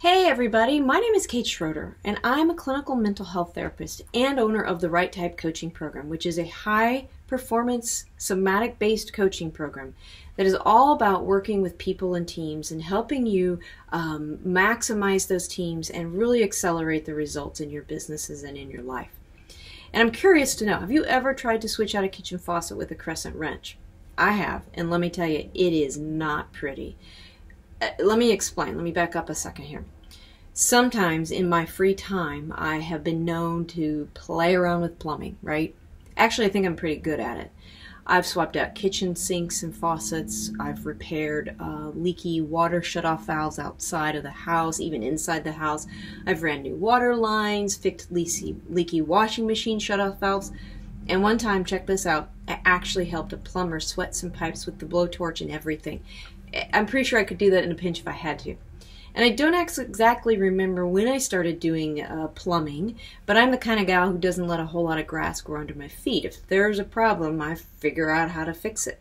Hey everybody, my name is Kate Schroeder, and I'm a clinical mental health therapist and owner of the Right Type Coaching Program, which is a high performance somatic based coaching program that is all about working with people and teams and helping you um, maximize those teams and really accelerate the results in your businesses and in your life. And I'm curious to know have you ever tried to switch out a kitchen faucet with a crescent wrench? I have, and let me tell you, it is not pretty. Uh, let me explain. Let me back up a second here. Sometimes in my free time, I have been known to play around with plumbing, right? Actually, I think I'm pretty good at it. I've swapped out kitchen sinks and faucets. I've repaired uh, leaky water shutoff valves outside of the house, even inside the house. I've ran new water lines, fixed leaky, leaky washing machine shutoff valves. And one time, check this out, I actually helped a plumber sweat some pipes with the blowtorch and everything. I'm pretty sure I could do that in a pinch if I had to. And I don't exactly remember when I started doing uh, plumbing, but I'm the kind of gal who doesn't let a whole lot of grass grow under my feet. If there's a problem, I figure out how to fix it.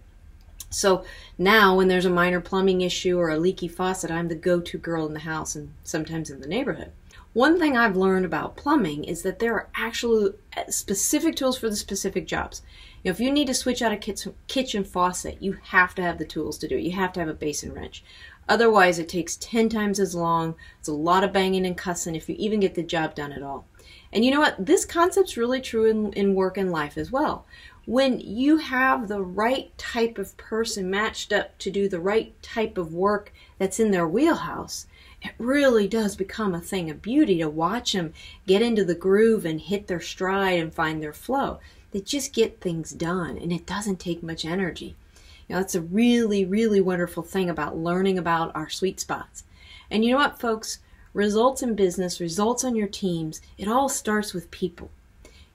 So now when there's a minor plumbing issue or a leaky faucet, I'm the go-to girl in the house and sometimes in the neighborhood. One thing I've learned about plumbing is that there are actual uh, specific tools for the specific jobs know, if you need to switch out a kitchen faucet, you have to have the tools to do it. You have to have a basin wrench. Otherwise, it takes 10 times as long. It's a lot of banging and cussing if you even get the job done at all. And you know what? This concept's really true in, in work and life as well. When you have the right type of person matched up to do the right type of work that's in their wheelhouse, it really does become a thing of beauty to watch them get into the groove and hit their stride and find their flow. They just get things done and it doesn't take much energy. You know, that's a really, really wonderful thing about learning about our sweet spots. And you know what, folks? Results in business, results on your teams, it all starts with people.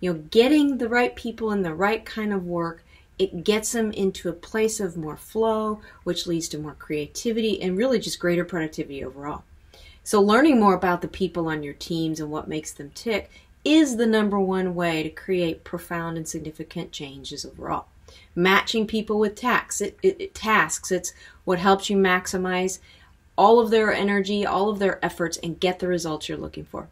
You know, getting the right people in the right kind of work, it gets them into a place of more flow, which leads to more creativity and really just greater productivity overall. So, learning more about the people on your teams and what makes them tick is the number one way to create profound and significant changes overall. Matching people with tax, it, it, it tasks, it's what helps you maximize all of their energy, all of their efforts, and get the results you're looking for.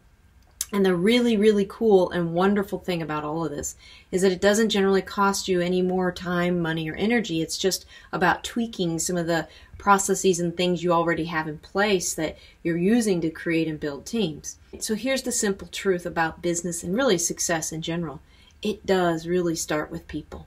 And the really, really cool and wonderful thing about all of this is that it doesn't generally cost you any more time, money, or energy. It's just about tweaking some of the processes and things you already have in place that you're using to create and build teams. So here's the simple truth about business and really success in general. It does really start with people.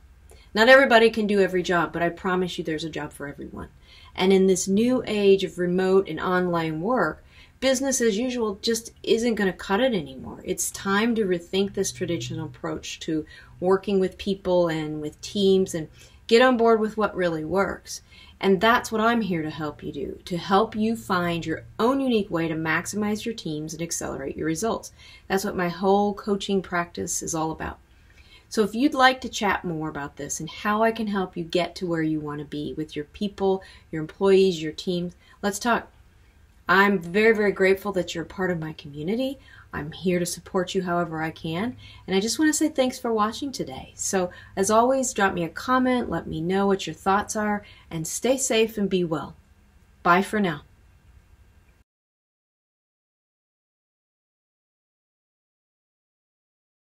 Not everybody can do every job, but I promise you there's a job for everyone. And in this new age of remote and online work, business as usual just isn't going to cut it anymore. It's time to rethink this traditional approach to working with people and with teams and get on board with what really works. And that's what I'm here to help you do, to help you find your own unique way to maximize your teams and accelerate your results. That's what my whole coaching practice is all about. So if you'd like to chat more about this and how I can help you get to where you want to be with your people, your employees, your teams, let's talk. I'm very, very grateful that you're part of my community. I'm here to support you however I can. And I just want to say thanks for watching today. So, as always, drop me a comment, let me know what your thoughts are, and stay safe and be well. Bye for now.